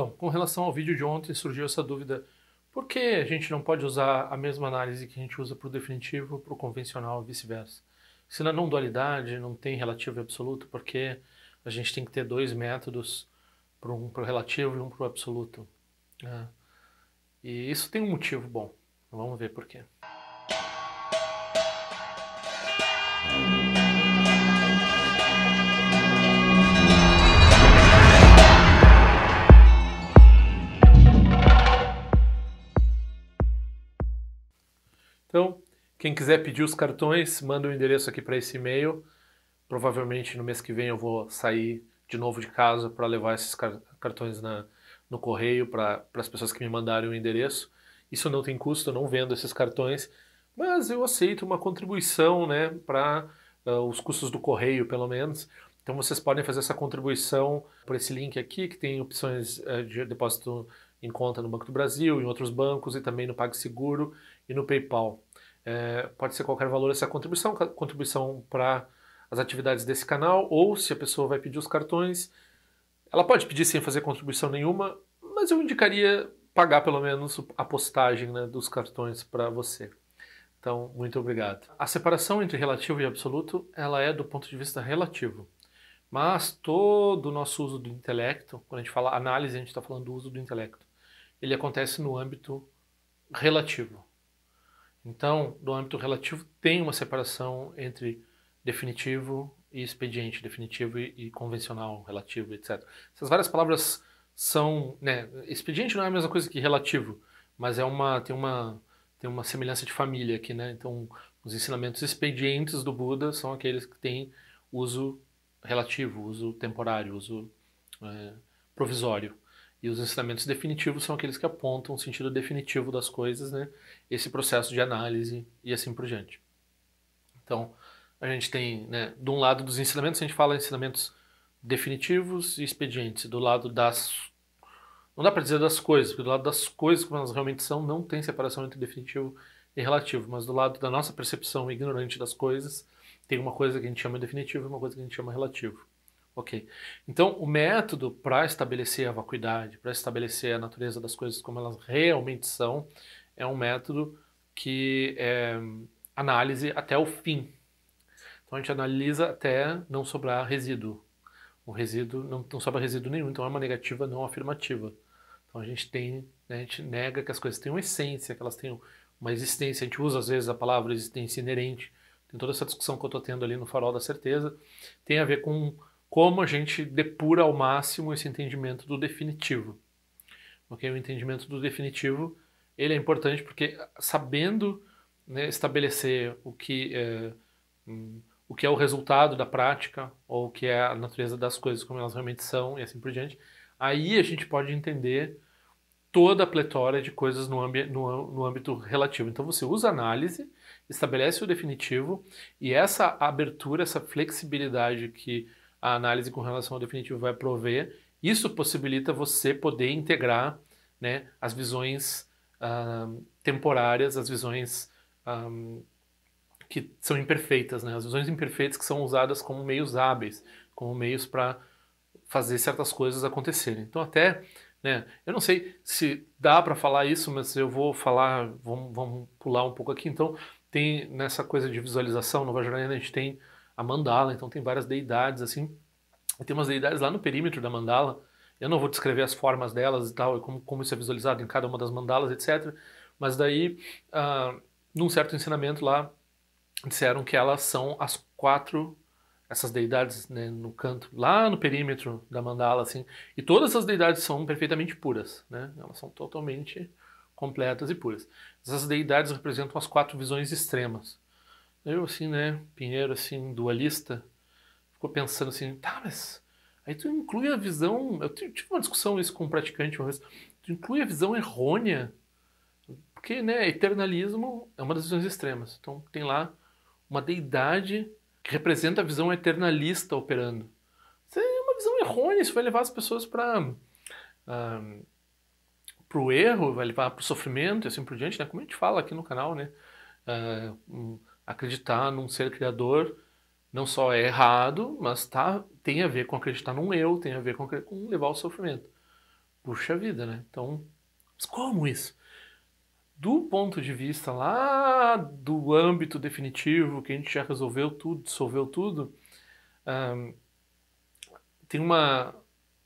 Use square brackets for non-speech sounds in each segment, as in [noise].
Então, com relação ao vídeo de ontem, surgiu essa dúvida: por que a gente não pode usar a mesma análise que a gente usa para o definitivo, para o convencional e vice-versa? Se na não dualidade não tem relativo e absoluto, por que a gente tem que ter dois métodos, para um para o relativo e um para o absoluto? Né? E isso tem um motivo bom. Vamos ver por quê. Quem quiser pedir os cartões, manda o um endereço aqui para esse e-mail. Provavelmente no mês que vem eu vou sair de novo de casa para levar esses cartões na, no correio para as pessoas que me mandarem o endereço. Isso não tem custo, eu não vendo esses cartões, mas eu aceito uma contribuição né, para uh, ah, os custos do correio, pelo menos. Então vocês podem fazer essa contribuição por esse link aqui, que tem opções uh, de depósito em conta no Banco do Brasil, em outros bancos e também no PagSeguro e no PayPal. É, pode ser qualquer valor essa contribuição, contribuição para as atividades desse canal, ou se a pessoa vai pedir os cartões, ela pode pedir sem fazer contribuição nenhuma, mas eu indicaria pagar pelo menos a postagem né, dos cartões para você. Então, muito obrigado. A separação entre relativo e absoluto, ela é do ponto de vista relativo. Mas todo o nosso uso do intelecto, quando a gente fala análise, a gente está falando do uso do intelecto, ele acontece no âmbito relativo. Então, no âmbito relativo, tem uma separação entre definitivo e expediente, definitivo e, e convencional, relativo, etc. Essas várias palavras são, né, expediente não é a mesma coisa que relativo, mas é uma tem uma tem uma semelhança de família aqui, né? Então, os ensinamentos expedientes do Buda são aqueles que têm uso relativo, uso temporário, uso é, provisório. E os ensinamentos definitivos são aqueles que apontam o sentido definitivo das coisas, né? Esse processo de análise e assim por diante. Então, a gente tem, né, de um lado dos ensinamentos, a gente fala ensinamentos definitivos e expedientes. Do lado das. Não dá para dizer das coisas, porque do lado das coisas, como elas realmente são, não tem separação entre definitivo e relativo. Mas do lado da nossa percepção ignorante das coisas, tem uma coisa que a gente chama definitivo e uma coisa que a gente chama relativo. Ok. Então, o método para estabelecer a vacuidade, para estabelecer a natureza das coisas como elas realmente são, é um método que é análise até o fim. Então, a gente analisa até não sobrar resíduo. O resíduo, não, não sobra resíduo nenhum, então é uma negativa não afirmativa. Então, a gente tem, né, a gente nega que as coisas têm uma essência, que elas têm uma existência. A gente usa, às vezes, a palavra existência inerente. Tem toda essa discussão que eu estou tendo ali no farol da certeza. Tem a ver com como a gente depura ao máximo esse entendimento do definitivo. Okay? O entendimento do definitivo ele é importante porque sabendo né, estabelecer o que, é, hum, o que é o resultado da prática ou o que é a natureza das coisas, como elas realmente são e assim por diante, aí a gente pode entender toda a pletora de coisas no, no, no âmbito relativo. Então você usa análise, estabelece o definitivo e essa abertura, essa flexibilidade que a análise com relação ao definitivo vai prover. Isso possibilita você poder integrar né, as visões uh, temporárias, as visões um, ah, que são imperfeitas, né, as visões imperfeitas que são usadas como meios hábeis, como meios para fazer certas coisas acontecerem. Então, até, né, eu não sei se dá para falar isso, mas eu vou falar, vamos, vamos pular um pouco aqui. Então, tem nessa coisa de visualização, Nova Jornada, a gente tem a mandala, então tem várias deidades assim. E tem umas deidades lá no perímetro da mandala. Eu não vou descrever as formas delas e tal, como, como isso é visualizado em cada uma das mandalas, etc. Mas daí, ah, num certo ensinamento lá, disseram que elas são as quatro essas deidades né, no canto, lá no perímetro da mandala, assim, e todas as deidades são perfeitamente puras, né? Elas são totalmente completas e puras. Essas deidades representam as quatro visões extremas. Eu assim, né, Pinheiro assim, dualista, ficou pensando assim, tá, mas aí tu inclui a visão, eu tive uma discussão isso com um praticante uma vez, tu inclui a visão errônea, porque, né, eternalismo é uma das visões extremas. Então tem lá uma deidade que representa a visão eternalista operando. Isso é uma visão errônea, isso vai levar as pessoas para um, para o erro, vai levar para o sofrimento e assim por diante, né? Como a gente fala aqui no canal, né? Uh, um, acreditar num ser criador não só é errado, mas tá, tem a ver com acreditar num eu, tem a ver com, com levar o sofrimento. Puxa vida, né? Então, mas como isso? Do ponto de vista lá do âmbito definitivo, que a gente já resolveu tudo, dissolveu tudo, tem uma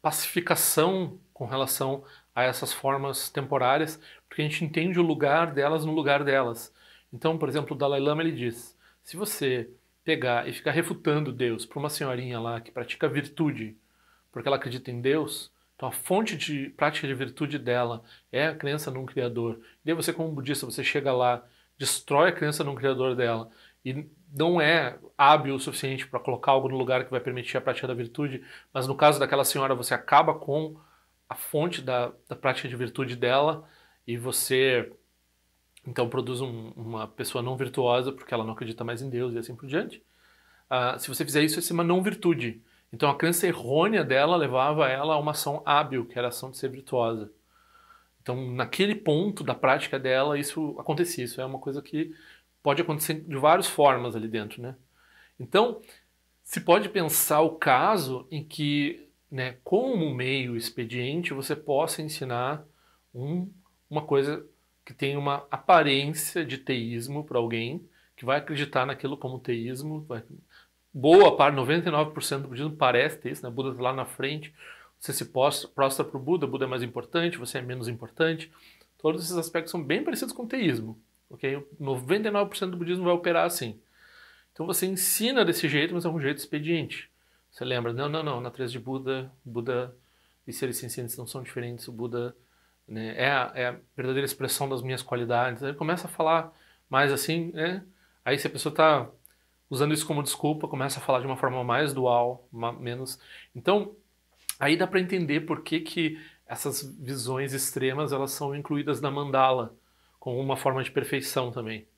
pacificação com relação a essas formas temporárias, porque a gente entende o lugar delas no lugar delas. Então, por exemplo, o Dalai Lama ele diz: se você pegar e ficar refutando Deus para uma senhorinha lá que pratica virtude, porque ela acredita em Deus, então a fonte de prática de virtude dela é a crença num criador. E aí você como budista, você chega lá, destrói a crença num criador dela e não é hábil o suficiente para colocar algo no lugar que vai permitir a prática da virtude, mas no caso daquela senhora você acaba com a fonte da, da prática de virtude dela e você então produz um, uma pessoa não virtuosa porque ela não acredita mais em Deus e assim por diante. Uh, se você fizer isso, isso é uma não virtude. Então a crença errônea dela levava ela a uma ação hábil, que era a ação de ser virtuosa. Então naquele ponto da prática dela isso acontecia. Isso é uma coisa que pode acontecer de várias formas ali dentro, né? Então se pode pensar o caso em que, né, como meio expediente, você possa ensinar um, uma coisa que tem uma aparência de teísmo para alguém que vai acreditar naquilo como teísmo. Vai... Boa parte, 99% do budismo parece isso né? Buda está lá na frente. Você se prostra para o Buda, Buda é mais importante, você é menos importante. Todos esses aspectos são bem parecidos com o teísmo. ok 99% do budismo vai operar assim. Então você ensina desse jeito, mas é um jeito expediente. Você lembra, não, não, não, na natureza de Buda, Buda e seres sencientes não são diferentes, o Buda né? é, a, é, a, verdadeira expressão das minhas qualidades. Aí começa a falar mais assim, né? Aí se a pessoa está usando isso como desculpa, começa a falar de uma forma mais dual, uma, menos. Então, aí dá para entender por que, que essas visões extremas elas são incluídas na mandala como uma forma de perfeição também.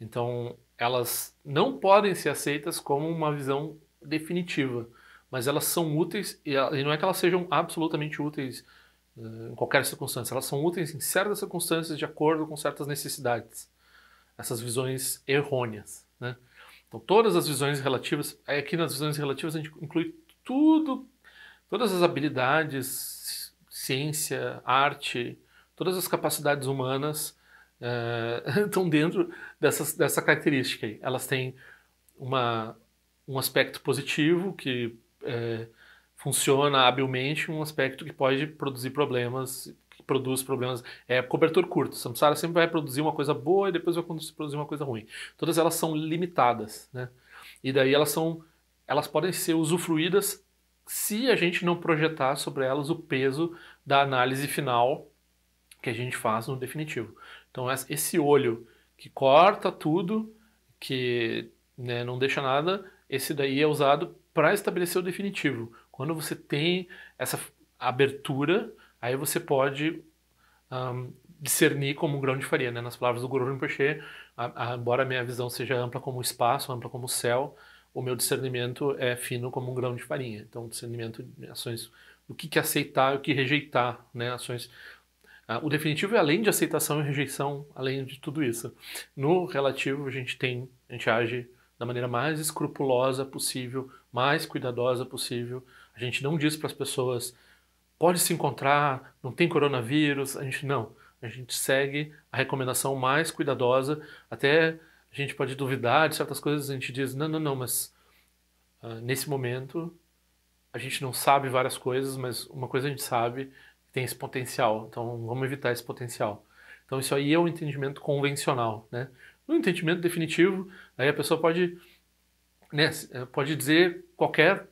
Então, elas não podem ser aceitas como uma visão definitiva, mas elas são úteis e não é que elas sejam absolutamente úteis eh, em qualquer circunstância. Elas são úteis em certas circunstâncias de acordo com certas necessidades. Essas visões errôneas, né? Então, todas as visões relativas, aqui nas visões relativas a gente inclui tudo, todas as habilidades, ciência, arte, todas as capacidades humanas eh, [laughs] estão dentro dessas, dessa característica. Aí. Elas têm uma, um aspecto positivo que eh, funciona habilmente um aspecto que pode produzir problemas, que produz problemas. É cobertor curto. Samsara sempre vai produzir uma coisa boa e depois vai produzir uma coisa ruim. Todas elas são limitadas, né? E daí elas são, elas podem ser usufruídas se a gente não projetar sobre elas o peso da análise final que a gente faz no definitivo. Então esse olho que corta tudo, que né, não deixa nada, esse daí é usado para estabelecer o definitivo. Quando você tem essa abertura, aí você pode um, discernir como um grão de farinha. Né? Nas palavras do Guru Rinpoche, a, a, embora a minha visão seja ampla como o espaço, ampla como o céu, o meu discernimento é fino como um grão de farinha. Então, discernimento de ações, o que, que aceitar e o que rejeitar, né? ações ah, o definitivo é além de aceitação e rejeição, além de tudo isso. No relativo, a gente tem, a gente age da maneira mais escrupulosa possível, mais cuidadosa possível, a gente não diz para as pessoas, pode se encontrar, não tem coronavírus, a gente não. A gente segue a recomendação mais cuidadosa, até a gente pode duvidar de certas coisas, a gente diz, não, não, não, mas uh, nesse momento a gente não sabe várias coisas, mas uma coisa a gente sabe, tem esse potencial, então vamos evitar esse potencial. Então isso aí é o entendimento convencional, né? No entendimento definitivo, aí a pessoa pode, né, eh, pode dizer qualquer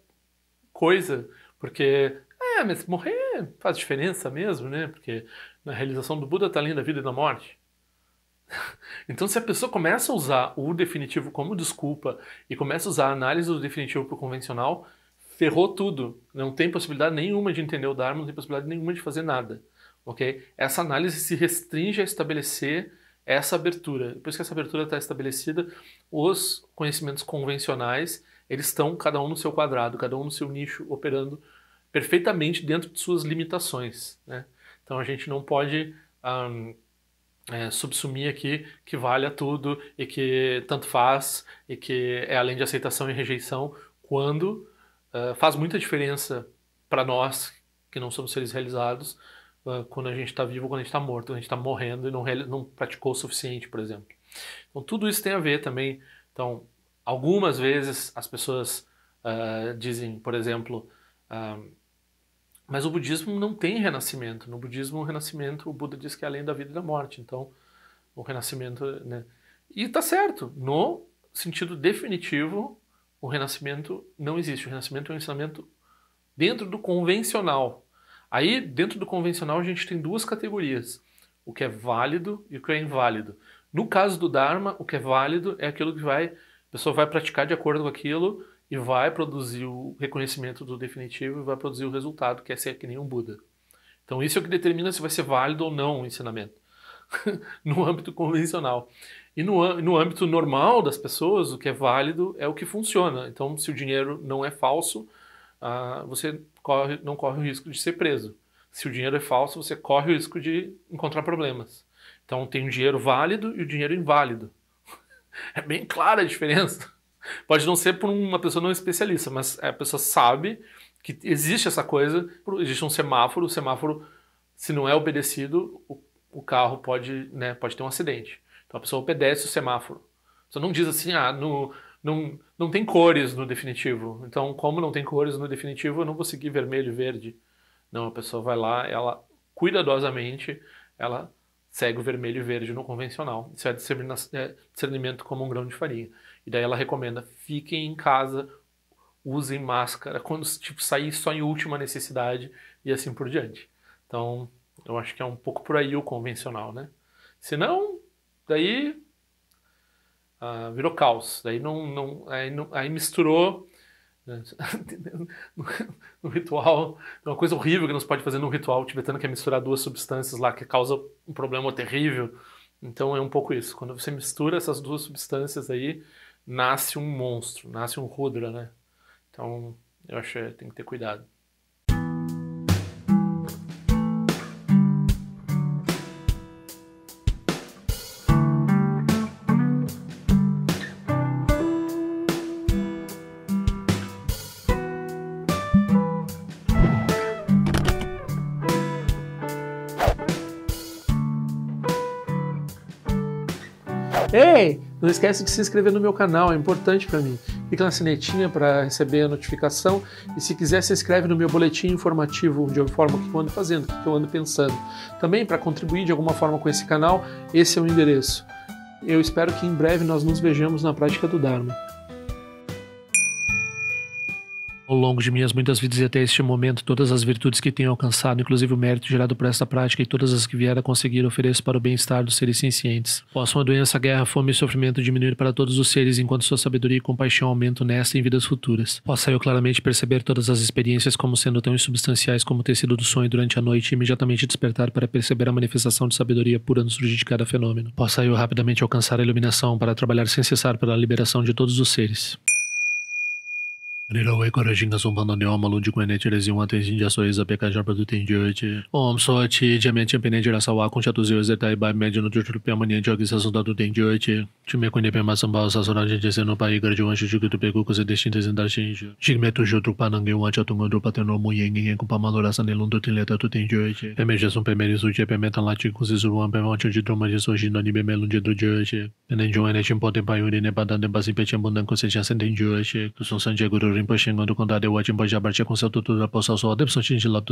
coisa, porque é, mas morrer faz diferença mesmo, né? Porque na realização do Buda está além da vida e da morte. [laughs] Então, se a pessoa começa a usar o definitivo como desculpa e começa a usar a análise do definitivo para o convencional, ferrou tudo. Não tem possibilidade nenhuma de entender o Dharma, não tem possibilidade nenhuma de fazer nada. Ok? Essa análise se restringe a estabelecer essa abertura. Depois que essa abertura está estabelecida, os conhecimentos convencionais eles estão cada um no seu quadrado, cada um no seu nicho, operando perfeitamente dentro de suas limitações. Né? Então a gente não pode um, é, subsumir aqui que vale tudo e que tanto faz e que é além de aceitação e rejeição, quando uh, faz muita diferença para nós que não somos seres realizados uh, quando a gente está vivo, quando a gente está morto, quando a gente está morrendo e não, não praticou o suficiente, por exemplo. Então tudo isso tem a ver também. Então Algumas vezes as pessoas uh, dizem, por exemplo, uh, mas o budismo não tem renascimento. No budismo, o renascimento, o Buda diz que é além da vida e da morte. Então, o renascimento, né? E está certo. No sentido definitivo, o renascimento não existe. O renascimento é um ensinamento dentro do convencional. Aí, dentro do convencional, a gente tem duas categorias: o que é válido e o que é inválido. No caso do Dharma, o que é válido é aquilo que vai pessoa vai praticar de acordo com aquilo e vai produzir o reconhecimento do definitivo e vai produzir o resultado, que é ser que nem um Buda. Então isso é o que determina se vai ser válido ou não o ensinamento, [laughs] no âmbito convencional. E no, no âmbito normal das pessoas, o que é válido é o que funciona. Então, se o dinheiro não é falso, ah, você corre, não corre o risco de ser preso. Se o dinheiro é falso, você corre o risco de encontrar problemas. Então, tem o dinheiro válido e o dinheiro inválido. É bem clara a diferença. Pode não ser por uma pessoa não especialista, mas a pessoa sabe que existe essa coisa, existe um semáforo, o semáforo, se não é obedecido, o, o carro pode, né, pode ter um acidente. Então a pessoa obedece o semáforo. Você não diz assim, ah, no, não, não tem cores no definitivo. Então, como não tem cores no definitivo, eu não vou seguir vermelho e verde. Não, a pessoa vai lá, ela cuidadosamente, ela Cego vermelho e verde no convencional. Isso é, é discernimento como um grão de farinha. E daí ela recomenda: fiquem em casa, usem máscara quando tipo, sair só em última necessidade e assim por diante. Então, eu acho que é um pouco por aí o convencional, né? não, daí ah, virou caos. Daí não, não, aí, não, aí misturou [laughs] no ritual, é uma coisa horrível que não se pode fazer num ritual tibetano, que é misturar duas substâncias lá, que causa um problema terrível. Então é um pouco isso. Quando você mistura essas duas substâncias aí, nasce um monstro, nasce um Rudra, né? Então eu acho que é, tem que ter cuidado. Ei, não esquece de se inscrever no meu canal, é importante para mim. Clica na sinetinha para receber a notificação e se quiser se inscreve no meu boletim informativo onde eu forma o que eu ando fazendo, o que eu ando pensando. Também para contribuir de alguma forma com esse canal, esse é o endereço. Eu espero que em breve nós nos vejamos na prática do Dharma ao longo de minhas muitas vidas e até este momento, todas as virtudes que tenho alcançado, inclusive o mérito gerado por esta prática e todas as que vier a conseguir, ofereço para o bem-estar dos seres cientes. Possam a doença, a guerra, a fome e sofrimento diminuir para todos os seres, enquanto sua sabedoria e compaixão aumentam nesta e em vidas futuras. Possa eu claramente perceber todas as experiências como sendo tão insubstanciais como o tecido do sonho durante a noite e imediatamente despertar para perceber a manifestação de sabedoria pura no surgir de cada fenômeno. Possa eu rapidamente alcançar a iluminação para trabalhar sem cessar pela liberação de todos os seres. Rirawai kora shinga sumpang tanda yawama lunji kwenye chile zingwa ten shinja soye zape ka jarpa tu ten jiyo eche. Om soye chi jamiya chenpe jira sawa kuncha tu ziyo zeta ibai meja no chuchu piyama nye choki sasun tatu ten jiyo eche. seno pa igar jiwa shuchu kitu peku kuse de shinte zin dar shen isho. Shigme tu shu trukpa nange uwa cha tunga drupa ten romu ye ngi ngen kupa malo rasa ne lundu ten leta tu ten jiyo eche. Peme jesun peme risu che peme tan lachi kuse suruwa peme wa chuchu truma peme lunji pe chenpo nang chasen ten jiyo eche. Kusun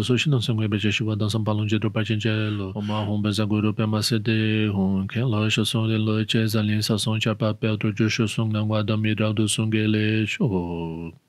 ᱥᱚᱥᱚᱱ ᱥᱚᱝᱜᱮ ᱵᱮᱡᱮᱥᱤᱵᱟ ᱫᱟᱥᱟᱢ ᱵᱟᱞᱚᱱᱡᱮ ᱫᱚ ᱯᱟᱪᱤᱱᱡᱤ ᱫᱚ ᱥᱚᱥᱚᱱ ᱥᱚᱝᱜᱮ ᱵᱮᱡᱮᱥᱤᱵᱟ ᱫᱟᱥᱟᱢ ᱵᱟᱞᱚᱱᱡᱮ ᱫᱚ ᱯᱟᱪᱤᱱᱡᱤ ᱫᱚ ᱥᱚᱥᱚᱱ ᱥᱚᱝᱜᱮ ᱵᱮᱡᱮᱥᱤᱵᱟ ᱫᱟᱥᱟᱢ ᱵᱟᱞᱚᱱᱡᱮ ᱫᱚ ᱯᱟᱪᱤᱱᱡᱤ ᱫᱚ ᱥᱚᱥᱚᱱ ᱥᱚᱝᱜᱮ ᱵᱮᱡᱮᱥᱤᱵᱟ ᱫᱟᱥᱟᱢ ᱵᱟᱞᱚᱱᱡᱮ ᱫᱚ ᱯᱟᱪᱤᱱᱡᱤ ᱫᱚ ᱥᱚᱥᱚᱱ ᱥᱚᱝᱜᱮ ᱵᱮᱡᱮᱥᱤᱵᱟ ᱫᱟᱥᱟᱢ ᱵᱟᱞᱚᱱᱡᱮ ᱫᱚ ᱯᱟᱪᱤᱱᱡᱤ ᱫᱚ ᱥᱚᱥᱚᱱ ᱥᱚᱝᱜᱮ ᱵᱮᱡᱮᱥᱤᱵᱟ ᱫᱟᱥᱟᱢ ᱵᱟᱞᱚᱱᱡᱮ ᱫᱚ ᱯᱟᱪᱤᱱᱡᱤ ᱫᱚ ᱥᱚᱥᱚᱱ ᱥᱚᱝᱜᱮ ᱵᱮᱡᱮᱥᱤᱵᱟ ᱫᱟᱥᱟᱢ ᱵᱟᱞᱚᱱᱡᱮ ᱫᱚ